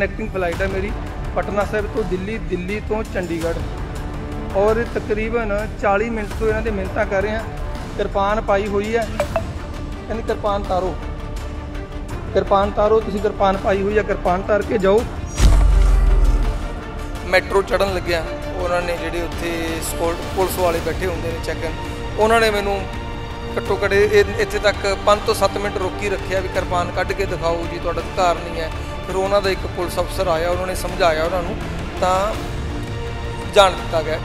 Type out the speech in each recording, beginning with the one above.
connecting flight ਹੈ ਮੇਰੀ ਪਟਨਾ ਸਾਹਿਬ ਤੋਂ ਦਿੱਲੀ ਦਿੱਲੀ ਤੋਂ ਚੰਡੀਗੜ੍ਹ ਔਰ ਤਕਰੀਬਨ 40 ਮਿੰਟ ਤੋਂ ਇਹਨਾਂ ਦੇ ਮਿੰਤਾ ਕਰ ਰਹੇ ਆ ਕਿਰਪਾਨ ਪਾਈ ਹੋਈ ਹੈ ਕਹਿੰਦੇ ਕਿਰਪਾਨ ਤਾਰੋ ਕਿਰਪਾਨ ਤਾਰੋ ਤੁਸੀਂ ਕਿਰਪਾਨ ਪਾਈ ਹੋਈ ਹੈ ਕਿਰਪਾਨ ਤਾਰ ਕੇ ਜਾਓ ਮੈਟਰੋ ਚੜਨ ਲੱਗਿਆ ਉਹਨਾਂ ਨੇ ਜਿਹੜੇ ਉੱਥੇ ਸਕੋਲਡ ਪੁਲਿਸ ਵਾਲੇ ਬੈਠੇ ਹੁੰਦੇ ਨੇ ਚੈੱਕਨ ਉਹਨਾਂ ਨੇ ਮੈਨੂੰ ਘੱਟੋ ਘੱਟ ਇੱਥੇ ਤੱਕ 5 ਤੋਂ 7 ਮਿੰਟ ਰੋਕੀ ਰੱਖਿਆ ਵੀ ਕਿਰਪਾਨ ਕੱਢ ਕੇ ਦਿਖਾਓ ਜੀ ਤੁਹਾਡਾ ਅਧਿਕਾਰ ਨਹੀਂ ਹੈ ਫਿਰ ਉਹਨਾਂ ਦਾ ਇੱਕ ਪੁਲਿਸ ਅਫਸਰ ਆਇਆ ਉਹਨਾਂ ਨੇ ਸਮਝਾਇਆ ਉਹਨਾਂ ਨੂੰ ਤਾਂ ਜਾਣ ਦਿੱਤਾ ਗਿਆ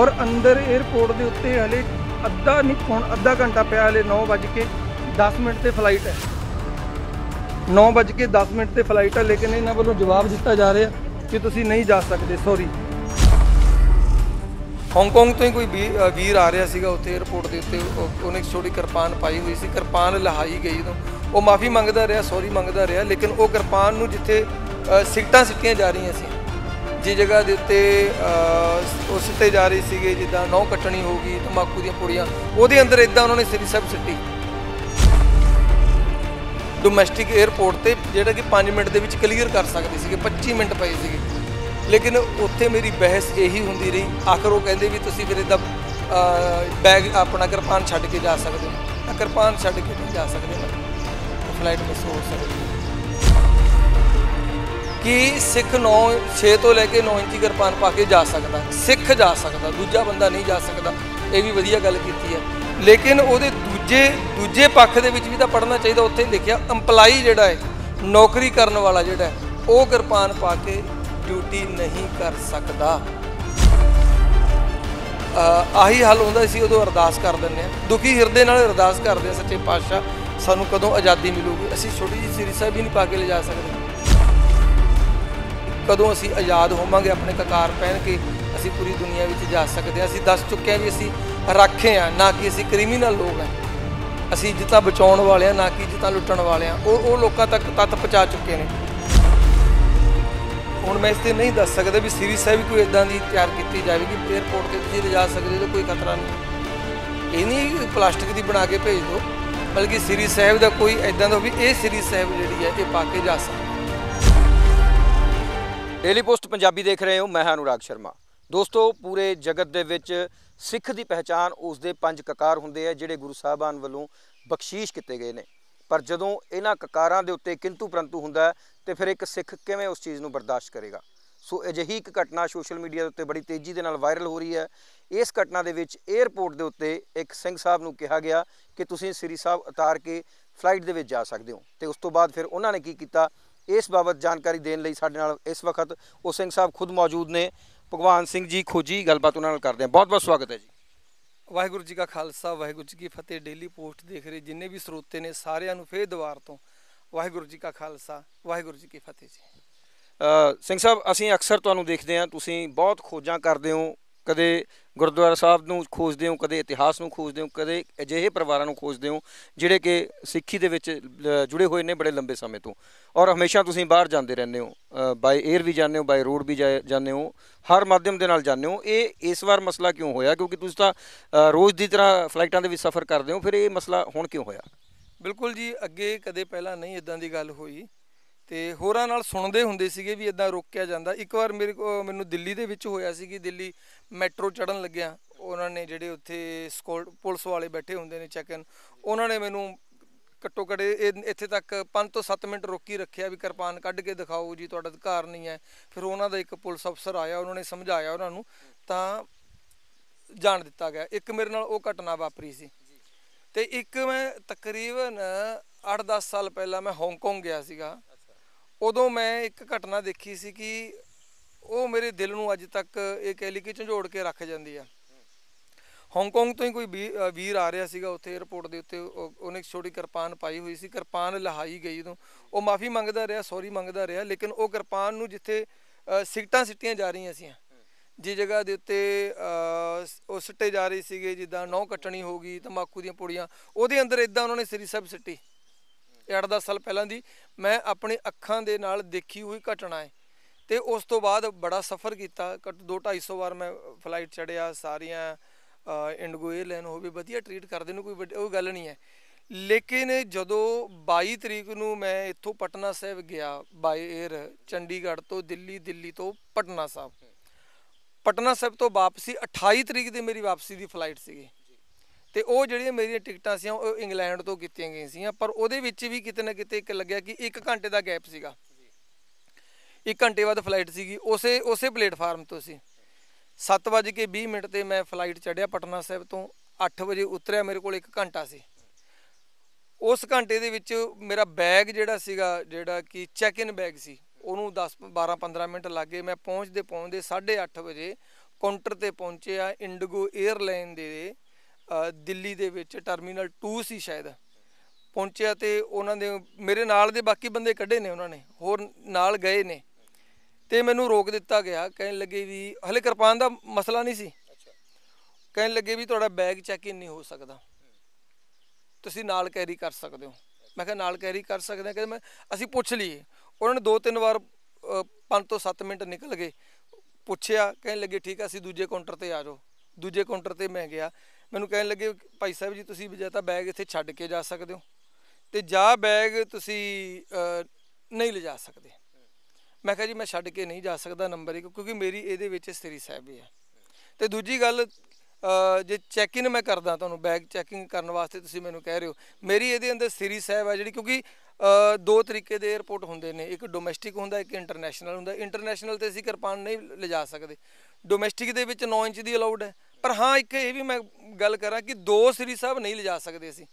ਔਰ ਅੰਦਰ 에어ਪੋਰਟ ਦੇ ਉੱਤੇ ਹਲੇ ਅੱਧਾ ਨਹੀਂ ਹੁਣ ਅੱਧਾ ਘੰਟਾ ਪਿਆ ਹਲੇ 10 ਮਿੰਟ ਤੇ ਫਲਾਈਟ ਹੈ ਵਜੇ 10 ਮਿੰਟ ਤੇ ਫਲਾਈਟ ਹੈ ਲੇਕਿਨ ਇਹਨਾਂ ਵੱਲੋਂ ਜਵਾਬ ਦਿੱਤਾ ਜਾ ਰਿਹਾ ਕਿ ਤੁਸੀਂ ਨਹੀਂ ਜਾ ਸਕਦੇ ਸੌਰੀ ਹਾਂਗਕਾਂਗ ਤੋਂ ਹੀ ਕੋਈ ਵੀਰ ਆ ਰਿਹਾ ਸੀਗਾ ਉੱਥੇ 에어ਪੋਰਟ ਦੇ ਉੱਤੇ ਉਹਨੇ ਛੋਟੀ ਕਿਰਪਾਨ ਪਾਈ ਹੋਈ ਸੀ ਕਿਰਪਾਨ ਲਹਾਈ ਗਈ ਤੋਂ ਉਹ ਮਾਫੀ ਮੰਗਦਾ ਰਿਹਾ ਸੌਰੀ ਮੰਗਦਾ ਰਿਹਾ ਲੇਕਿਨ ਉਹ ਕਿਰਪਾਨ ਨੂੰ ਜਿੱਥੇ ਸਿਕਟਾਂ ਸਿੱਟੀਆਂ ਜਾ ਰਹੀਆਂ ਸੀ ਜੀ ਜਗ੍ਹਾ ਦੇ ਉੱਤੇ ਉਸ ਤੇ ਜਾ ਰਹੀ ਸੀਗੇ ਜਿੱਦਾਂ ਨੌ ਕੱਟਣੀ ਗਈ ਤਮਾਕੂ ਦੀਆਂ ਪੁੜੀਆਂ ਉਹਦੇ ਅੰਦਰ ਇਦਾਂ ਉਹਨਾਂ ਨੇ ਸਿਰੀ ਸਭ ਸਿੱਟੀ ਡੋਮੈਸਟਿਕ 에ਅਰਪੋਰਟ ਤੇ ਜਿਹੜਾ ਕਿ 5 ਮਿੰਟ ਦੇ ਵਿੱਚ ਕਲੀਅਰ ਕਰ ਸਕਦੇ ਸੀਗੇ 25 ਮਿੰਟ ਪਏ ਸੀਗੇ ਲੇਕਿਨ ਉੱਥੇ ਮੇਰੀ ਬਹਿਸ ਇਹੀ ਹੁੰਦੀ ਰਹੀ ਆਖਰ ਉਹ ਕਹਿੰਦੇ ਵੀ ਤੁਸੀਂ ਫਿਰ ਇਦਾਂ ਬੈਗ ਆਪਣਾ ਕਿਰਪਾਨ ਛੱਡ ਕੇ ਜਾ ਸਕਦੇ ਹੋ ਕਿਰਪਾਨ ਛੱਡ ਕੇ ਨਹੀਂ ਜਾ ਸਕਦੇ ਫਲਾਈਟ ਮਿਸ ਹੋ ਸਕਦੀ ਹੈ ਕਿ ਸਿੱਖ 9 6 ਤੋਂ ਲੈ ਕੇ 9 ਇੰਚੀ ਕਿਰਪਾਨ ਪਾ ਕੇ ਜਾ ਸਕਦਾ ਸਿੱਖ ਜਾ ਸਕਦਾ ਦੂਜਾ ਬੰਦਾ ਨਹੀਂ ਜਾ ਸਕਦਾ ਇਹ ਵੀ ਵਧੀਆ ਗੱਲ ਕੀਤੀ ਹੈ ਲੇਕਿਨ ਉਹਦੇ ਦੂਜੇ ਦੂਜੇ ਪੱਖ ਦੇ ਵਿੱਚ ਵੀ ਤਾਂ ਪੜਨਾ ਚਾਹੀਦਾ ਉੱਥੇ ਲਿਖਿਆ ਏਮਪਲਾਈ ਜਿਹੜਾ ਹੈ ਨੌਕਰੀ ਕਰਨ ਵਾਲਾ ਜਿਹੜਾ ਉਹ ਕਿਰਪਾਨ ਪਾ ਕੇ ਡਿਊਟੀ ਨਹੀਂ ਕਰ ਸਕਦਾ ਆਹੀ ਹੱਲ ਹੁੰਦਾ ਸੀ ਉਦੋਂ ਅਰਦਾਸ ਕਰ ਦਿੰਦੇ ਆ ਦੁਖੀ ਹਿਰਦੇ ਨਾਲ ਅਰਦਾਸ ਕਰਦੇ ਆ ਸੱਚੇ ਪਾਤਸ਼ਾਹ ਸਾਨੂੰ ਕਦੋਂ ਆਜ਼ਾਦੀ ਮਿਲੂਗੀ ਅਸੀਂ ਛੋਟੀ ਜਿਹੀ ਸਾਹਿਬ ਵੀ ਨਹੀਂ ਪਾ ਕੇ ਲੈ ਜਾ ਸਕਦੇ ਕਦੋਂ ਅਸੀਂ ਆਜ਼ਾਦ ਹੋਵਾਂਗੇ ਆਪਣੇ ਕਕਾਰ ਪਹਿਨ ਕੇ ਅਸੀਂ ਪੂਰੀ ਦੁਨੀਆ ਵਿੱਚ ਜਾ ਸਕਦੇ ਹਾਂ ਅਸੀਂ ਦੱਸ ਚੁੱਕੇ ਹਾਂ ਜੀ ਅਸੀਂ ਰਾਖੇ ਆ ਨਾ ਕਿ ਅਸੀਂ ਕ੍ਰਿਮੀਨਲ ਲੋਕ ਆ ਅਸੀਂ ਜਿੱਤਾ ਬਚਾਉਣ ਵਾਲੇ ਆ ਨਾ ਕਿ ਜਿੱਤਾ ਲੁੱਟਣ ਵਾਲੇ ਆ ਉਹ ਉਹ ਲੋਕਾਂ ਤੱਕ ਤੱਤ ਪਹੁੰਚਾ ਚੁੱਕੇ ਨੇ ਹੁਣ ਮੈਂ ਇਸ ਤੇ ਨਹੀਂ ਦੱਸ ਸਕਦਾ ਵੀ ਸਿਰੀ ਸਾਹਿਬ ਕੋਈ ਇਦਾਂ ਦੀ ਤਿਆਰ ਕੀਤੀ ਜਾਵੇਗੀ 에어ਪੋਰਟ ਤੇ ਤੁਸੀਂ ਲਿਜਾ ਸਕਦੇ ਹੋ ਕੋਈ ਖਤਰਾ ਨਹੀਂ ਇਹ ਨਹੀਂ ਪਲਾਸਟਿਕ ਦੀ ਬਣਾ ਕੇ ਭੇਜ ਦਿਓ ਬਲਕਿ ਸ੍ਰੀ ਸਾਹਿਬ ਦਾ ਕੋਈ ਐਦਾਂ ਦਾ ਵੀ ਇਹ ਸ੍ਰੀ ਸਾਹਿਬ ਜਿਹੜੀ ਹੈ ਇਹ ਪਾ ਕੇ ਜਾ ਸਕਦਾ ਡੇਲੀ ਪੋਸਟ ਪੰਜਾਬੀ ਦੇਖ ਰਹੇ ਹੋ ਮੈਂ ਹਾਂ ਅਨੁਰਾਗ ਸ਼ਰਮਾ ਦੋਸਤੋ ਪੂਰੇ ਜਗਤ ਦੇ ਵਿੱਚ ਸਿੱਖ ਦੀ ਪਹਿਚਾਨ ਉਸ ਦੇ ਪੰਜ ਕਕਾਰ ਹੁੰਦੇ ਆ ਜਿਹੜੇ ਗੁਰੂ ਸਾਹਿਬਾਨ ਵੱਲੋਂ ਬਖਸ਼ੀਸ਼ ਕੀਤੇ ਗਏ ਨੇ ਪਰ ਜਦੋਂ ਇਹਨਾਂ ਕਕਾਰਾਂ ਦੇ ਉੱਤੇ ਕਿੰਤੂ ਪਰੰਤੂ ਹੁੰਦਾ ਤੇ ਫਿਰ ਇੱਕ ਸਿੱਖ ਕਿਵੇਂ ਉਸ ਚੀਜ਼ ਨੂੰ ਬਰਦਾਸ਼ਤ ਕਰੇਗਾ ਸੋ ਅਜਿਹੀ ਇੱਕ ਘਟਨਾ ਸੋਸ਼ਲ ਮੀਡੀਆ ਦੇ ਉੱਤੇ ਬੜੀ ਤੇਜ਼ੀ ਦੇ ਨਾਲ ਵਾਇਰਲ ਹੋ ਰਹੀ ਹੈ ਇਸ ਘਟਨਾ ਦੇ ਵਿੱਚ 에어ਪੋਰਟ ਦੇ ਉੱਤੇ ਇੱਕ ਸਿੰਘ ਸਾਹਿਬ ਨੂੰ ਕਿਹਾ ਗਿਆ ਕਿ ਤੁਸੀਂ ਸ੍ਰੀ ਸਾਹਿਬ ਉਤਾਰ ਕੇ ਫਲਾਈਟ ਦੇ ਵਿੱਚ ਜਾ ਸਕਦੇ ਹੋ ਤੇ ਉਸ ਤੋਂ ਬਾਅਦ ਫਿਰ ਉਹਨਾਂ ਨੇ ਕੀ ਕੀਤਾ ਇਸ ਬਾਬਤ ਜਾਣਕਾਰੀ ਦੇਣ ਲਈ ਸਾਡੇ ਨਾਲ ਇਸ ਵਕਤ ਉਹ ਸਿੰਘ ਸਾਹਿਬ ਖੁਦ ਮੌਜੂਦ ਨੇ ਭਗਵਾਨ ਸਿੰਘ ਜੀ ਖੋਜੀ ਗੱਲਬਾਤ ਉਹਨਾਂ ਨਾਲ ਕਰਦੇ ਹਾਂ ਬਹੁਤ ਬਹੁਤ ਸਵਾਗਤ ਹੈ ਜੀ ਵਾਹਿਗੁਰੂ ਜੀ ਕਾ ਖਾਲਸਾ ਵਾਹਿਗੁਰੂ ਜੀ ਕੀ ਫਤਿਹ ਡੇਲੀ ਪੋਸਟ ਦੇਖ ਰਹੇ ਜਿੰਨੇ ਵੀ ਸਰੋਤੇ ਨੇ ਸਾਰਿਆਂ ਨੂੰ ਫੇਰ ਦੁਬਾਰ ਤੋਂ ਵਾਹਿਗੁਰੂ ਜੀ ਕਾ ਖਾਲਸਾ ਵਾਹਿਗੁਰੂ ਜੀ ਕੀ ਫਤਿਹ ਜੀ ਸਿੰਘ ਸਾਹਿਬ ਅਸੀਂ ਅਕਸਰ ਤੁਹਾਨੂੰ ਦੇਖਦੇ ਹਾਂ ਤੁਸੀਂ ਬਹੁਤ ਖੋਜਾਂ ਕਰਦੇ ਹੋ ਕਦੇ ਗੁਰਦੁਆਰਾ ਸਾਹਿਬ ਨੂੰ ਖੋਜਦੇ ਹੋ ਕਦੇ ਇਤਿਹਾਸ ਨੂੰ ਖੋਜਦੇ ਹੋ ਕਦੇ ਅਜਿਹੇ ਪਰਿਵਾਰਾਂ ਨੂੰ ਖੋਜਦੇ ਹੋ ਜਿਹੜੇ ਕਿ ਸਿੱਖੀ ਦੇ ਵਿੱਚ ਜੁੜੇ ਹੋਏ ਨੇ ਬੜੇ ਲੰਬੇ ਸਮੇਂ ਤੋਂ ਔਰ ਹਮੇਸ਼ਾ ਤੁਸੀਂ ਬਾਹਰ ਜਾਂਦੇ ਰਹਿੰਦੇ ਹੋ ਬਾਈ 에ਅਰ ਵੀ ਜਾਂਦੇ ਹੋ ਬਾਈ ਰੋਡ ਵੀ ਜਾਂਦੇ ਹੋ ਹਰ ਮਾਧਿਅਮ ਦੇ ਨਾਲ ਜਾਂਦੇ ਹੋ ਇਹ ਇਸ ਵਾਰ ਮਸਲਾ ਕਿਉਂ ਹੋਇਆ ਕਿਉਂਕਿ ਤੁਸੀਂ ਤਾਂ ਰੋਜ਼ ਦੀ ਤਰ੍ਹਾਂ ਫਲਾਈਟਾਂ ਦੇ ਵਿੱਚ ਸਫ਼ਰ ਕਰਦੇ ਹੋ ਫਿਰ ਇਹ ਮਸਲਾ ਹੁਣ ਕਿਉਂ ਹੋਇਆ ਬਿਲਕੁਲ ਜੀ ਅੱਗੇ ਕਦੇ ਪਹਿਲਾਂ ਨਹੀਂ ਇਦਾਂ ਦੀ ਗੱਲ ਹੋਈ ਤੇ ਹੋਰਾਂ ਨਾਲ ਸੁਣਦੇ ਹੁੰਦੇ ਸੀਗੇ ਵੀ ਇਦਾਂ ਰੋਕਿਆ ਜਾਂਦਾ ਇੱਕ ਵਾਰ ਮੇਰੇ ਕੋ ਮੈਨੂੰ ਦਿੱਲੀ ਦੇ ਵਿੱਚ ਹੋਇਆ ਸੀ ਕਿ ਦਿੱਲੀ ਮੈਟਰੋ ਚੜਨ ਲੱਗਿਆ ਉਹਨਾਂ ਨੇ ਜਿਹੜੇ ਉੱਥੇ ਸਕੋਲ ਪੁਲਿਸ ਵਾਲੇ ਬੈਠੇ ਹੁੰਦੇ ਨੇ ਚੈੱਕਨ ਉਹਨਾਂ ਨੇ ਮੈਨੂੰ ਘੱਟੋ ਕੜੇ ਇੱਥੇ ਤੱਕ 5 ਤੋਂ 7 ਮਿੰਟ ਰੋਕੀ ਰੱਖਿਆ ਵੀ ਕਿਰਪਾਨ ਕੱਢ ਕੇ ਦਿਖਾਓ ਜੀ ਤੁਹਾਡਾ ਅਧਿਕਾਰ ਨਹੀਂ ਹੈ ਫਿਰ ਉਹਨਾਂ ਦਾ ਇੱਕ ਪੁਲਿਸ ਅਫਸਰ ਆਇਆ ਉਹਨਾਂ ਨੇ ਸਮਝਾਇਆ ਉਹਨਾਂ ਨੂੰ ਤਾਂ ਜਾਣ ਦਿੱਤਾ ਗਿਆ ਇੱਕ ਮੇਰੇ ਨਾਲ ਉਹ ਘਟਨਾ ਵਾਪਰੀ ਸੀ ਤੇ ਇੱਕ ਮੈਂ ਤਕਰੀਬਨ 8-10 ਸਾਲ ਪਹਿਲਾਂ ਮੈਂ ਹਾਂਗਕਾਂਗ ਗਿਆ ਸੀਗਾ ਉਦੋਂ ਮੈਂ ਇੱਕ ਘਟਨਾ ਦੇਖੀ ਸੀ ਕਿ ਉਹ ਮੇਰੇ ਦਿਲ ਨੂੰ ਅੱਜ ਤੱਕ ਇਹ ਕਹਿ ਲਈ ਕਿ ਝੰਜੋੜ ਕੇ ਰੱਖ ਜਾਂਦੀ ਆ ਹਾਂਗਕਾਂਗ ਤੋਂ ਹੀ ਕੋਈ ਵੀਰ ਆ ਰਿਹਾ ਸੀਗਾ ਉੱਥੇ 에ਰਪੋਰਟ ਦੇ ਉੱਤੇ ਉਹਨੇ ਛੋਟੀ ਕਿਰਪਾਨ ਪਾਈ ਹੋਈ ਸੀ ਕਿਰਪਾਨ ਲਹਾਈ ਗਈ ਤੋਂ ਉਹ ਮਾਫੀ ਮੰਗਦਾ ਰਿਹਾ ਸੌਰੀ ਮੰਗਦਾ ਰਿਹਾ ਲੇਕਿਨ ਉਹ ਕਿਰਪਾਨ ਨੂੰ ਜਿੱਥੇ ਸਿਕਟਾਂ ਸਿੱਟੀਆਂ ਜਾ ਰਹੀਆਂ ਸੀ ਜੀ ਜਗ੍ਹਾ ਦੇ ਉੱਤੇ ਉਹ ਸਿੱਟੇ ਜਾ ਰਹੀ ਸੀਗੇ ਜਿੱਦਾਂ ਨੌ ਕੱਟਣੀ ਹੋ ਗਈ ਤੰਬਾਕੂ ਦੀਆਂ ਪੁੜੀਆਂ ਉਹਦੇ ਅੰਦਰ ਇਦਾਂ ਉਹਨਾਂ ਨੇ ਸ੍ਰੀ ਸਾਹਿਬ ਸਿੱਟੀ 8-10 ਸਾਲ ਪਹਿਲਾਂ ਦੀ ਮੈਂ ਆਪਣੇ ਅੱਖਾਂ ਦੇ ਨਾਲ ਦੇਖੀ ਹੋਈ ਘਟਨਾ ਹੈ ਤੇ ਉਸ ਤੋਂ ਬਾਅਦ ਬੜਾ ਸਫ਼ਰ ਕੀਤਾ ਘੱਟ 2-250 ਵਾਰ ਮੈਂ ਫਲਾਈਟ ਚੜਿਆ ਸਾਰੀਆਂ ਇੰਡਗੋ 에ਅਰਲਾਈਨ ਉਹ ਵੀ ਵਧੀਆ ਟ੍ਰੀਟ ਕਰਦੇ ਨੇ ਕੋਈ ਉਹ ਗੱਲ ਨਹੀਂ ਹੈ ਲੇਕਿਨ ਜਦੋਂ 22 ਤਰੀਕ ਨੂੰ ਮੈਂ ਇੱਥੋਂ ਪਟਨਾ ਸਾਹਿਬ ਗਿਆ ਬਾਈ 에ਅਰ ਚੰਡੀਗੜ੍ਹ ਤੋਂ ਦਿੱਲੀ ਦਿੱਲੀ ਤੋਂ ਪਟਨਾ ਸਾਹਿਬ ਪਟਨਾ ਸਾਹਿਬ ਤੋਂ ਵਾਪਸੀ 28 ਤਰੀਕ ਦੀ ਮੇਰੀ ਵਾਪਸੀ ਦੀ ਫਲਾਈਟ ਸੀਗੀ ਤੇ ਉਹ ਜਿਹੜੀਆਂ ਮੇਰੀਆਂ ਟਿਕਟਾਂ ਸੀ ਉਹ ਇੰਗਲੈਂਡ ਤੋਂ ਕੀਤੀਆਂ ਗਈਆਂ ਸੀ ਪਰ ਉਹਦੇ ਵਿੱਚ ਵੀ ਕਿਤੇ ਨਾ ਕਿਤੇ ਇੱਕ ਲੱਗਿਆ ਕਿ 1 ਘੰਟੇ ਦਾ ਗੈਪ ਸੀਗਾ 1 ਘੰਟੇ ਬਾਅਦ ਫਲਾਈਟ ਸੀਗੀ ਉਸੇ ਉਸੇ ਪਲੇਟਫਾਰਮ ਤੋਂ ਸੀ 7:20 ਮਿੰਟ ਤੇ ਮੈਂ ਫਲਾਈਟ ਚੜਿਆ ਪਟਨਾ ਸਾਹਿਬ ਤੋਂ 8 ਵਜੇ ਉਤਰਿਆ ਮੇਰੇ ਕੋਲ 1 ਘੰਟਾ ਸੀ ਉਸ ਘੰਟੇ ਦੇ ਵਿੱਚ ਮੇਰਾ ਬੈਗ ਜਿਹੜਾ ਸੀਗਾ ਜਿਹੜਾ ਕਿ ਚੈੱਕ ਇਨ ਬੈਗ ਸੀ ਉਹਨੂੰ 10 12 15 ਮਿੰਟ ਲੱਗੇ ਮੈਂ ਪਹੁੰਚਦੇ ਪਹੁੰਚਦੇ 8:30 ਵਜੇ ਕਾਊਂਟਰ ਤੇ ਪਹੁੰਚਿਆ ਇੰਡੀਗੋ 에ਅਰਲਾਈਨ ਦੇ ਦਿੱਲੀ ਦੇ ਵਿੱਚ ਟਰਮੀਨਲ 2 ਸੀ ਸ਼ਾਇਦ ਪਹੁੰਚਿਆ ਤੇ ਉਹਨਾਂ ਦੇ ਮੇਰੇ ਨਾਲ ਦੇ ਬਾਕੀ ਬੰਦੇ ਕੱਢੇ ਨੇ ਉਹਨਾਂ ਨੇ ਹੋਰ ਨਾਲ ਗਏ ਨੇ ਤੇ ਮੈਨੂੰ ਰੋਕ ਦਿੱਤਾ ਗਿਆ ਕਹਿਣ ਲੱਗੇ ਵੀ ਹਲੇ ਕਿਰਪਾਨ ਦਾ ਮਸਲਾ ਨਹੀਂ ਸੀ ਕਹਿਣ ਲੱਗੇ ਵੀ ਤੁਹਾਡਾ ਬੈਗ ਚੈੱਕ ਇਨ ਨਹੀਂ ਹੋ ਸਕਦਾ ਤੁਸੀਂ ਨਾਲ ਕੈਰੀ ਕਰ ਸਕਦੇ ਹੋ ਮੈਂ ਕਿਹਾ ਨਾਲ ਕੈਰੀ ਕਰ ਸਕਦੇ ਹਾਂ ਕਹਿੰਦੇ ਮੈਂ ਅਸੀਂ ਪੁੱਛ ਲਈਏ ਉਹਨਾਂ ਨੇ ਦੋ ਤਿੰਨ ਵਾਰ 5 ਤੋਂ 7 ਮਿੰਟ ਨਿਕਲ ਗਏ ਪੁੱਛਿਆ ਕਹਿਣ ਲੱਗੇ ਠੀਕ ਆ ਅਸੀਂ ਦੂਜੇ ਕਾਊਂਟਰ ਤੇ ਆ ਜਾਓ ਦੂਜੇ ਕਾਊਂਟਰ ਤੇ ਮੈਂ ਗਿਆ ਮੈਨੂੰ ਕਹਿਣ ਲੱਗੇ ਭਾਈ ਸਾਹਿਬ ਜੀ ਤੁਸੀਂ ਬਜਾਏ ਤਾਂ ਬੈਗ ਇੱਥੇ ਛੱਡ ਕੇ ਜਾ ਸਕਦੇ ਹੋ ਤੇ ਜਾ ਬੈਗ ਤੁਸੀਂ ਨਹੀਂ ਲਿਜਾ ਸਕਦੇ ਮੈਂ ਕਿਹਾ ਜੀ ਮੈਂ ਛੱਡ ਕੇ ਨਹੀਂ ਜਾ ਸਕਦਾ ਨੰਬਰ 1 ਕਿਉਂਕਿ ਮੇਰੀ ਇਹਦੇ ਵਿੱਚ ਸਥਿਰੀ ਸਾਹਿਬ ਵੀ ਹੈ ਤੇ ਦੂਜੀ ਗੱਲ ਜੇ ਚੈੱਕ ਇਨ ਮੈਂ ਕਰਦਾ ਤੁਹਾਨੂੰ ਬੈਗ ਚੈਕਿੰਗ ਕਰਨ ਵਾਸਤੇ ਤੁਸੀਂ ਮੈਨੂੰ ਕਹਿ ਰਹੇ ਹੋ ਮੇਰੀ ਇਹਦੇ ਅੰਦਰ ਸਥਿਰੀ ਸਾਹਿਬ ਹੈ ਜਿਹੜੀ ਕਿਉਂਕਿ ਦੋ ਤਰੀਕੇ ਦੇ 에어ਪੋਰਟ ਹੁੰਦੇ ਨੇ ਇੱਕ ਡੋਮੈਸਟਿਕ ਹੁੰਦਾ ਇੱਕ ਇੰਟਰਨੈਸ਼ਨਲ ਹੁੰਦਾ ਇੰਟਰਨੈਸ਼ਨਲ ਤੇ ਅਸੀਂ ਕਿਰਪਾਨ ਨਹੀਂ ਲਿਜਾ ਸਕਦੇ ਡੋਮੈਸਟਿਕ ਦੇ ਵਿੱਚ 9 ਇੰਚ ਦੀ ਅਲਾਉਡ ਹੈ ਪਰ ਹਾਂ ਇੱਕ ਇਹ ਵੀ ਮੈਂ ਗੱਲ ਕਰਾਂ ਕਿ ਦੋ ਸ੍ਰੀ ਸਾਹਿਬ ਨਹੀਂ ਲਿਜਾ ਸਕਦੇ ਸੀ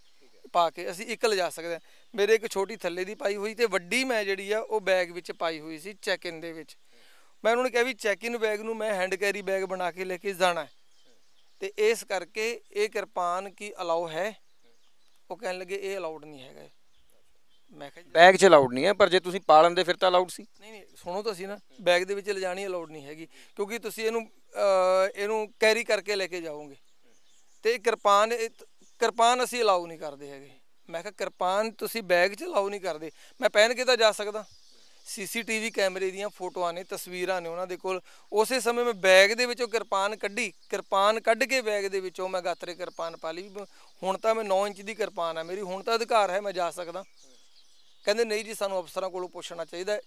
ਪਾ ਕੇ ਅਸੀਂ ਇੱਕ ਲਿਜਾ ਸਕਦੇ ਮੇਰੇ ਇੱਕ ਛੋਟੀ ਥੱਲੇ ਦੀ ਪਾਈ ਹੋਈ ਤੇ ਵੱਡੀ ਮੈਂ ਜਿਹੜੀ ਆ ਉਹ ਬੈਗ ਵਿੱਚ ਪਾਈ ਹੋਈ ਸੀ ਚੈੱਕ ਇਨ ਦੇ ਵਿੱਚ ਮੈਂ ਉਹਨਾਂ ਨੂੰ ਕਿਹਾ ਵੀ ਚੈੱਕ ਇਨ ਬੈਗ ਨੂੰ ਮੈਂ ਹੈਂਡ ਕੈਰੀ ਬੈਗ ਬਣਾ ਕੇ ਲੈ ਕੇ ਜਾਣਾ ਤੇ ਇਸ ਕਰਕੇ ਇਹ ਕਿਰਪਾਨ ਕੀ ਅਲਾਉ ਹੈ ਉਹ ਕਹਿਣ ਲੱਗੇ ਇਹ ਅਲਾਉਡ ਨਹੀਂ ਹੈਗਾ ਮੈਂ ਕਿਹਾ ਬੈਗ 'ਚ ਅਲਾਉਡ ਨਹੀਂ ਹੈ ਪਰ ਜੇ ਤੁਸੀਂ ਪਾ ਲੈਂਦੇ ਫਿਰ ਤਾਂ ਅਲਾਉਡ ਸੀ ਨਹੀਂ ਨਹੀਂ ਸੁਣੋ ਤਾਂ ਸੀ ਨਾ ਬੈਗ ਦੇ ਵਿੱਚ ਲਿਜਾਣੀ ਅਲਾਉਡ ਨਹੀਂ ਹੈਗੀ ਕਿਉਂਕਿ ਤੁਸੀਂ ਇਹਨੂੰ ਇਹਨੂੰ ਕੈਰੀ ਕਰਕੇ ਲੈ ਕੇ ਜਾਓਗੇ ਤੇ ਕਿਰਪਾਨ ਕਿਰਪਾਨ ਅਸੀਂ ਅਲਾਉ ਨਹੀਂ ਕਰਦੇ ਹੈਗੇ ਮੈਂ ਕਿਹਾ ਕਿਰਪਾਨ ਤੁਸੀਂ ਬੈਗ 'ਚ ਲਾਉ ਨਹੀਂ ਕਰਦੇ ਮੈਂ ਪਹਿਨ ਕੇ ਤਾਂ ਜਾ ਸਕਦਾ ਸੀਸੀਟੀਵੀ ਕੈਮਰੇ ਦੀਆਂ ਫੋਟੋਆਂ ਨੇ ਤਸਵੀਰਾਂ ਨੇ ਉਹਨਾਂ ਦੇ ਕੋਲ ਉਸੇ ਸਮੇਂ ਮੈਂ ਬੈਗ ਦੇ ਵਿੱਚੋਂ ਕਿਰਪਾਨ ਕੱਢੀ ਕਿਰਪਾਨ ਕੱਢ ਕੇ ਬੈਗ ਦੇ ਵਿੱਚੋਂ ਮੈਂ ਗਾਤਰੇ ਕਿਰਪਾਨ ਪਾ ਲਈ ਹੁਣ ਤਾਂ ਮੈਂ 9 ਇੰਚ ਦੀ ਕਿਰਪਾਨ ਆ ਮੇਰੀ ਹੁਣ ਤਾਂ ਅਧਿਕਾਰ ਹੈ ਮੈਂ ਜਾ ਸਕਦਾ ਕਹਿੰਦੇ ਨਹੀਂ ਜੀ ਸਾਨੂੰ ਅਫਸਰਾਂ ਕੋਲੋਂ ਪੁੱਛਣਾ ਚਾਹੀਦਾ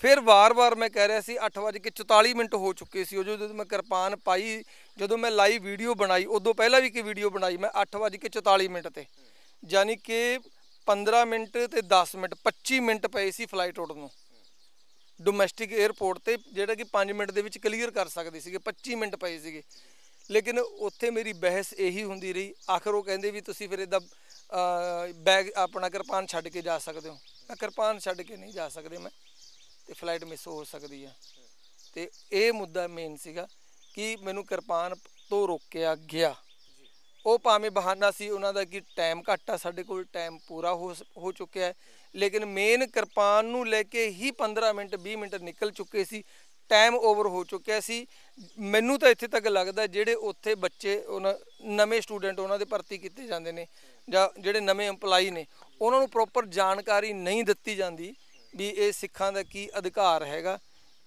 ਫਿਰ ਵਾਰ-ਵਾਰ ਮੈਂ ਕਹਿ ਰਿਹਾ ਸੀ 8:44 ਮਿੰਟ ਹੋ ਚੁੱਕੇ ਸੀ ਉਹ ਜਦੋਂ ਮੈਂ ਕਿਰਪਾਨ ਪਾਈ ਜਦੋਂ ਮੈਂ ਲਾਈਵ ਵੀਡੀਓ ਬਣਾਈ ਉਦੋਂ ਪਹਿਲਾਂ ਵੀ ਇੱਕ ਵੀਡੀਓ ਬਣਾਈ ਮੈਂ 8:44 ਮਿੰਟ ਤੇ ਯਾਨੀ ਕਿ 15 ਮਿੰਟ ਤੇ 10 ਮਿੰਟ 25 ਮਿੰਟ ਪਏ ਸੀ ਫਲਾਈਟ ਉੱਡਣ ਨੂੰ ਡੋਮੈਸਟਿਕ 에어ਪੋਰਟ ਤੇ ਜਿਹੜਾ ਕਿ 5 ਮਿੰਟ ਦੇ ਵਿੱਚ ਕਲੀਅਰ ਕਰ ਸਕਦੇ ਸੀਗੇ 25 ਮਿੰਟ ਪਏ ਸੀਗੇ ਲੇਕਿਨ ਉੱਥੇ ਮੇਰੀ ਬਹਿਸ ਇਹੀ ਹੁੰਦੀ ਰਹੀ ਆਖਰ ਉਹ ਕਹਿੰਦੇ ਵੀ ਤੁਸੀਂ ਫਿਰ ਇਹਦਾ ਬੈਗ ਆਪਣਾ ਕਿਰਪਾਨ ਛੱਡ ਕੇ ਜਾ ਸਕਦੇ ਹੋ ਮੈਂ ਕਿਰਪਾਨ ਛੱਡ ਕੇ ਨਹੀਂ ਜਾ ਸਕਦੇ ਮੈਂ ਤੇ ਫਲਾਈਟ ਮਿਸ ਹੋ ਸਕਦੀ ਆ ਤੇ ਇਹ ਮੁੱਦਾ ਮੇਨ ਸੀਗਾ ਕਿ ਮੈਨੂੰ ਕਿਰਪਾਨ ਤੋਂ ਰੋਕਿਆ ਗਿਆ ਉਹ ਭਾਵੇਂ ਬਹਾਨਾ ਸੀ ਉਹਨਾਂ ਦਾ ਕਿ ਟਾਈਮ ਘੱਟ ਆ ਸਾਡੇ ਕੋਲ ਟਾਈਮ ਪੂਰਾ ਹੋ ਹੋ ਚੁੱਕਿਆ ਹੈ ਲੇਕਿਨ ਮੇਨ ਕਿਰਪਾਨ ਨੂੰ ਲੈ ਕੇ ਹੀ 15 ਮਿੰਟ 20 ਮਿੰਟ ਨਿਕਲ ਚੁੱਕੇ ਸੀ ਟਾਈਮ ਓਵਰ ਹੋ ਚੁੱਕਿਆ ਸੀ ਮੈਨੂੰ ਤਾਂ ਇੱਥੇ ਤੱਕ ਲੱਗਦਾ ਜਿਹੜੇ ਉੱਥੇ ਬੱਚੇ ਉਹਨਾਂ ਨਵੇਂ ਸਟੂਡੈਂਟ ਉਹਨਾਂ ਦੇ ਭਰਤੀ ਕੀਤੇ ਜਾਂਦੇ ਨੇ ਜਾਂ ਜਿਹੜੇ ਨਵੇਂ EMPLOYE ਨੇ ਉਹਨਾਂ ਨੂੰ ਪ੍ਰੋਪਰ ਜਾਣਕਾਰੀ ਨਹੀਂ ਦਿੱਤੀ ਜਾਂਦੀ ਵੀ ਇਹ ਸਿੱਖਾਂ ਦਾ ਕੀ ਅਧਿਕਾਰ ਹੈਗਾ